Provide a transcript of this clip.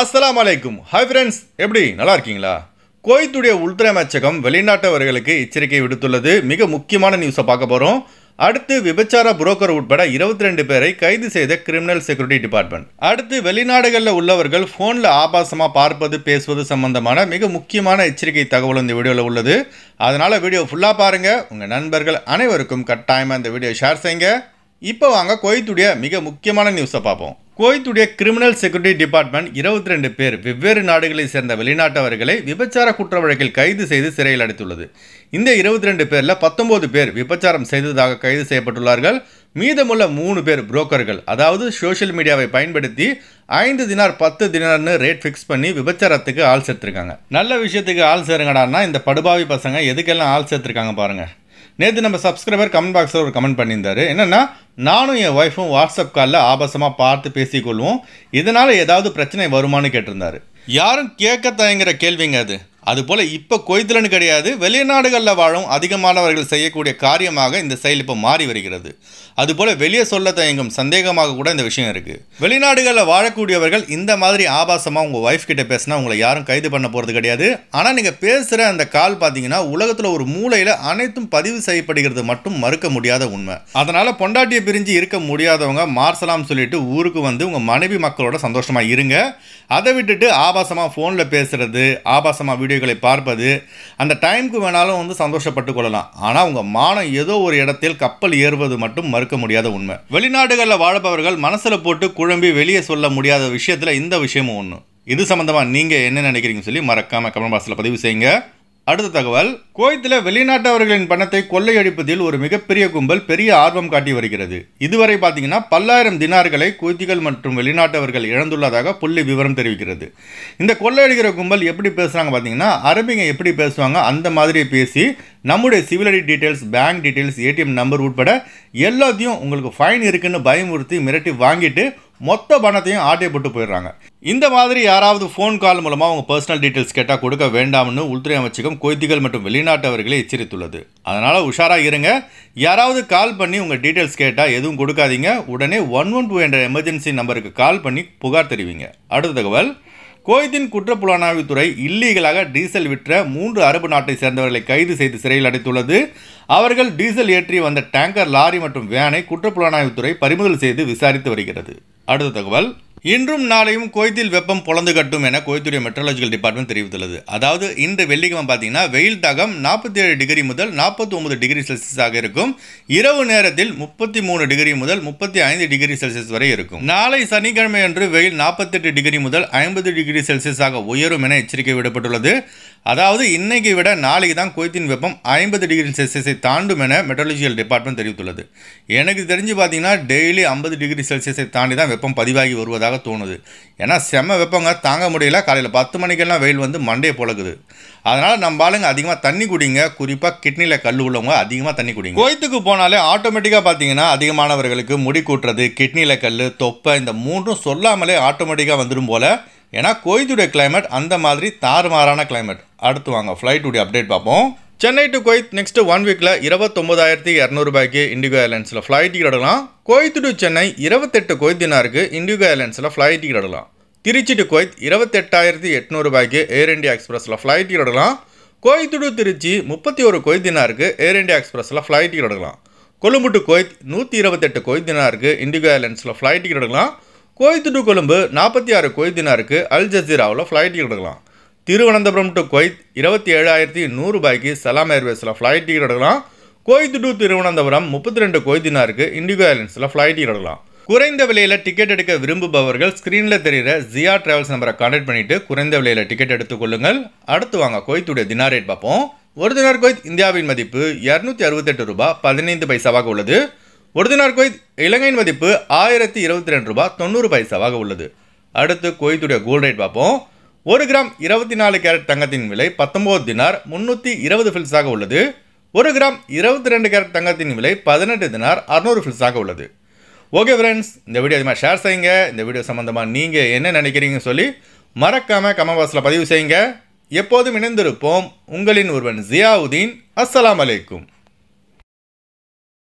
அஸ்லாம் அலைக்கும் hi friends எப்படி நல்லா இருக்கீங்களா கோயத்துடைய உள்துறை அமைச்சகம் வெளிநாட்டவர்களுக்கு எச்சரிக்கை விடுத்துள்ளது மிக முக்கியமான நியூஸை பார்க்க போகிறோம் அடுத்து விபச்சார புரோக்கர் உட்பட இருபத்தி ரெண்டு பேரை கைது செய்த கிரிமினல் செக்யூரிட்டி டிபார்ட்மெண்ட் அடுத்து வெளிநாடுகளில் உள்ளவர்கள் ஃபோனில் ஆபாசமாக பார்ப்பது பேசுவது சம்பந்தமான மிக முக்கியமான எச்சரிக்கை தகவல் இந்த வீடியோவில் உள்ளது அதனால் வீடியோ ஃபுல்லாக பாருங்கள் உங்கள் நண்பர்கள் அனைவருக்கும் கட்டாயமாக இந்த வீடியோ ஷேர் செய்யுங்க இப்போ வாங்க கோயத்துடைய மிக முக்கியமான நியூஸை பார்ப்போம் குவைத்துடைய கிரிமினல் செக்யூரிட்டி டிபார்ட்மெண்ட் இருபத்தி ரெண்டு பேர் வெவ்வேறு நாடுகளைச் சேர்ந்த வெளிநாட்டவர்களை விபச்சார குற்ற வழக்கில் கைது செய்து சிறையில் அடைத்துள்ளது இந்த இருபத்தி ரெண்டு பேரில் பத்தொன்பது பேர் விபச்சாரம் செய்ததாக கைது செய்யப்பட்டுள்ளார்கள் மீதமுள்ள மூணு பேர் புரோக்கர்கள் அதாவது சோஷியல் மீடியாவை பயன்படுத்தி ஐந்து தினார் பத்து தினார்னு ரேட் ஃபிக்ஸ் பண்ணி விபச்சாரத்துக்கு ஆள் சேர்த்துருக்காங்க நல்ல விஷயத்துக்கு ஆள் சேருங்கடான்னா இந்த படுபாவி பசங்க எதுக்கெல்லாம் ஆள் சேர்த்துருக்காங்க பாருங்கள் நேற்று நம்ம சப்ஸ்கிரைபர் கமெண்ட் பாக்ஸில் ஒரு கமெண்ட் பண்ணியிருந்தாரு என்னென்னா நானும் என் ஒய்ஃபும் வாட்ஸ்அப் காலில் ஆபாசமாக பார்த்து பேசிக்கொள்வோம் இதனால் ஏதாவது பிரச்சனை வருமானு கேட்டிருந்தாரு யாரும் கேட்க தயங்குற கேள்விங்க அது அதுபோல் இப்போ கொய்தலன் கிடையாது வெளிநாடுகளில் வாழும் அதிகமானவர்கள் செய்யக்கூடிய காரியமாக இந்த செயல் இப்போ மாறி வருகிறது அதுபோல் வெளியே சொல்ல தயங்கும் சந்தேகமாக கூட இந்த விஷயம் இருக்குது வெளிநாடுகளில் வாழக்கூடியவர்கள் இந்த மாதிரி ஆபாசமாக உங்கள் ஒய்ஃப் கிட்டே பேசினா உங்களை யாரும் கைது பண்ண போகிறது கிடையாது ஆனால் நீங்கள் பேசுகிற அந்த கால் பார்த்தீங்கன்னா உலகத்தில் ஒரு மூலையில் அனைத்தும் பதிவு செய்யப்படுகிறது மட்டும் மறுக்க முடியாத உண்மை அதனால் பொண்டாட்டியை பிரிஞ்சு இருக்க முடியாதவங்க மார்சலாம் சொல்லிட்டு ஊருக்கு வந்து உங்கள் மனைவி மக்களோட சந்தோஷமாக இருங்க அதை விட்டுட்டு ஆபாசமாக ஃபோனில் பேசுகிறது ஆபாசமாக வீடியோ வீடியோக்களை பார்ப்பது அந்த டைமுக்கு வேணாலும் வந்து சந்தோஷப்பட்டு கொள்ளலாம் ஆனால் உங்கள் மானம் ஏதோ ஒரு இடத்தில் கப்பல் ஏறுவது மட்டும் மறுக்க முடியாத உண்மை வெளிநாடுகளில் வாழ்பவர்கள் மனசில் போட்டு குழம்பி வெளியே சொல்ல முடியாத விஷயத்தில் இந்த விஷயமும் ஒன்று இது சம்மந்தமாக நீங்கள் என்ன நினைக்கிறீங்கன்னு சொல்லி மறக்காமல் கமெண்ட் பாக்ஸில் பதிவு செய்யுங்க அடுத்த தகவல் குவைத்தில் வெளிநாட்டவர்களின் பணத்தை கொள்ளையடிப்பதில் ஒரு மிகப்பெரிய கும்பல் பெரிய ஆர்வம் காட்டி வருகிறது இதுவரை பார்த்தீங்கன்னா பல்லாயிரம் தினார்களை குவைத்திகள் மற்றும் வெளிநாட்டவர்கள் இழந்துள்ளதாக புள்ளி விவரம் தெரிவிக்கிறது இந்த கொள்ளையடிக்கிற கும்பல் எப்படி பேசுகிறாங்க பார்த்தீங்கன்னா அரபிங்க எப்படி பேசுவாங்க அந்த மாதிரி பேசி நம்முடைய civil ID details bank details ATM number உட்பட எல்லாத்தையும் உங்களுக்கு ஃபைன் இருக்குன்னு பயமுறுத்தி மிரட்டி வாங்கிட்டு மொத்த பணத்தையும் ஆட்டை போட்டு போயிடுறாங்க இந்த மாதிரி யாராவது ஃபோன் கால் மூலமாக அவங்க பர்சனல் டீட்டெயில்ஸ் கேட்டால் கொடுக்க வேண்டாம்னு உள்துறை அமைச்சகம் கொய்திகள் மற்றும் வெளிநாட்டவர்களை எச்சரித்துள்ளது அதனால் உஷாராக இருங்க யாராவது கால் பண்ணி உங்கள் டீட்டெயில்ஸ் கேட்டால் எதுவும் கொடுக்காதீங்க உடனே ஒன் ஒன் டூ என்ற எமர்ஜென்சி நம்பருக்கு கால் பண்ணி புகார் தெரிவிங்க அடுத்த தகவல் குவைத்தின் குற்றப்புலனாய்வுத்துறை இல்லீகலாக டீசல் விற்ற மூன்று அரபு நாட்டை சேர்ந்தவர்களை கைது செய்து சிறையில் அடைத்துள்ளது அவர்கள் டீசல் ஏற்றி வந்த டேங்கர் லாரி மற்றும் வேனை குற்றப்புலனாய்வுத்துறை பறிமுதல் செய்து விசாரித்து வருகிறது அடுத்த தகவல் இன்றும் நாளையும் கோயத்தில் வெப்பம் பொழந்து கட்டும் என கோயத்துடைய மெட்ரலாஜிக்கல் டிபார்ட்மெண்ட் தெரிவித்துள்ளது அதாவது இன்று வெள்ளிக்கிழமை பார்த்தீங்கன்னா வெயில் தாகம் நாற்பத்தி ஏழு டிகிரி முதல் நாற்பத்தி ஒன்பது டிகிரி செல்சியஸாக இருக்கும் இரவு நேரத்தில் முப்பத்தி மூணு டிகிரி முதல் முப்பத்தி ஐந்து டிகிரி செல்சியஸ் வரை இருக்கும் நாளை சனிக்கிழமை அன்று வெயில் நாற்பத்தெட்டு டிகிரி முதல் ஐம்பது டிகிரி செல்சியஸாக உயரும் என எச்சரிக்கை விடப்பட்டுள்ளது அதாவது இன்னைக்கு விட நாளைக்கு தான் கோய்த்தின் வெப்பம் ஐம்பது டிகிரி செல்சியஸை தாண்டும் என மெட்ரலாஜிக்கல் டிபார்ட்மெண்ட் தெரிவித்துள்ளது எனக்கு தெரிஞ்சு பார்த்தீங்கன்னா டெய்லி ஐம்பது டிகிரி செல்சியஸை தாண்டி தான் வெப்பம் பதிவாகி வருவதாக தோணுது ஏன்னா செம்ம வெப்பங்க தாங்க முடியல காலையில் பத்து மணிக்கெல்லாம் வெயில் வந்து மண்டையை புழக்குது அதனால் நம்ம ஆளுங்க அதிகமாக தண்ணி குடிங்க குறிப்பாக கிட்னியில் கல் உள்ளவங்க அதிகமாக தண்ணி குடிங்க கோயத்துக்கு போனாலே ஆட்டோமேட்டிக்காக பார்த்தீங்கன்னா அதிகமானவர்களுக்கு முடி கூட்டுறது கிட்னியில் கல் தொப்பை இந்த மூன்றும் சொல்லாமலே ஆட்டோமேட்டிக்காக வந்துடும் போல் ஏன்னா கோயத்துடைய கிளைமேட் அந்த மாதிரி தாறுமாறான கிளைமேட் அடுத்து வாங்க ஃப்ளைட்டுடைய அப்டேட் பார்ப்போம் Chennai to Kuwait next one வீக்கில் இருபத்தொம்பதாயிரத்தி இரநூறுபாய்க்கு இண்டிகோ ஏர்லைன்ஸில் ஃப்ளைட் எடுக்கலாம் கொய்த் டு சென்னை இருபத்தெட்டு கொய்த் தினாருக்கு இண்டிகோ ஏர்லைன்ஸில் ஃப்ளைட் எடுக்கலாம் திருச்சி டு கொய்த் இருபத்தெட்டாயிரத்தி எட்நூறுபாய்க்கு ஏர் இண்டியா எக்ஸ்பிரஸில் ஃப்ளைட் எடுக்கலாம் கோயத் டு திருச்சி முப்பத்தி ஒரு கொய்த் தினாருக்கு ஏர் இண்டியா எக்ஸ்பிரஸில் ஃப்ளைட் எடுக்கலாம் கொழும்பு டு கொய்த் நூற்றி இருபத்தெட்டு கொய்த் தினாருக்கு இண்டிகோ ஏர்லைன்ஸில் ஃப்ளைட் எடுக்கலாம் கோயத் டு கொழும்பு நாற்பத்தி ஆறு கொய்த் தினாருக்கு அல் ஜசீராவில் ஃப்ளைட் எடுக்கலாம் திருவனந்தபுரம் டு கொய்த் இருபத்தி ஏழாயிரத்தி நூறு ரூபாய்க்கு சலாம் ஏர்வேஸில் ஃப்ளைட் டிக்கெட் எடுக்கலாம் கோயத் டு திருவனந்தபுரம் முப்பத்தி ரெண்டு கொய்தினாருக்கு இண்டிகோ ஏர்லைன்ஸில் ஃப்ளைட் டிக்கெட் எடுக்கலாம் குறைந்த விலையில் டிக்கெட் எடுக்க விரும்புபவர்கள் ஸ்க்ரீனில் தெரிகிற ஜியா ட்ராவல்ஸ் நம்பரை கான்டெக்ட் பண்ணிவிட்டு குறைந்த விலையில் டிக்கெட் எடுத்துக்கொள்ளுங்கள் அடுத்து வாங்க கொய்த்துடைய தினார் ரேட் பார்ப்போம் ஒரு தினார் கொய்த் இந்தியாவின் மதிப்பு இரநூத்தி அறுபத்தெட்டு ரூபாய் பதினைந்து பைசாவாக உள்ளது ஒரு தினார் கொய்த் இலங்கையின் மதிப்பு ஆயிரத்தி இருபத்தி ரெண்டு ரூபாய் தொண்ணூறு பைசாவாக உள்ளது அடுத்து கொய்த்துடைய கோல் ரேட் பார்ப்போம் ஒரு கிராம் இருபத்தி நாலு கேரட் தங்கத்தின் விலை பத்தொம்போது தினார் முன்னூற்றி இருபது ஃபில்ஸாக உள்ளது ஒரு கிராம் இருபத்தி ரெண்டு கேரட் தங்கத்தின் விலை பதினெட்டு தினார் அறநூறு ஃபில்ஸாக உள்ளது ஓகே ஃப்ரெண்ட்ஸ் இந்த வீடியோ அதிகமாக ஷேர் செய்யுங்க இந்த வீடியோ சம்மந்தமாக நீங்கள் என்ன நினைக்கிறீங்கன்னு சொல்லி மறக்காமல் கமவாஸில் பதிவு செய்யுங்க எப்போதும் இணைந்திருப்போம் உங்களின் ஒருவன் ஜியாவுதீன் அஸ்லாம் அலைக்கும்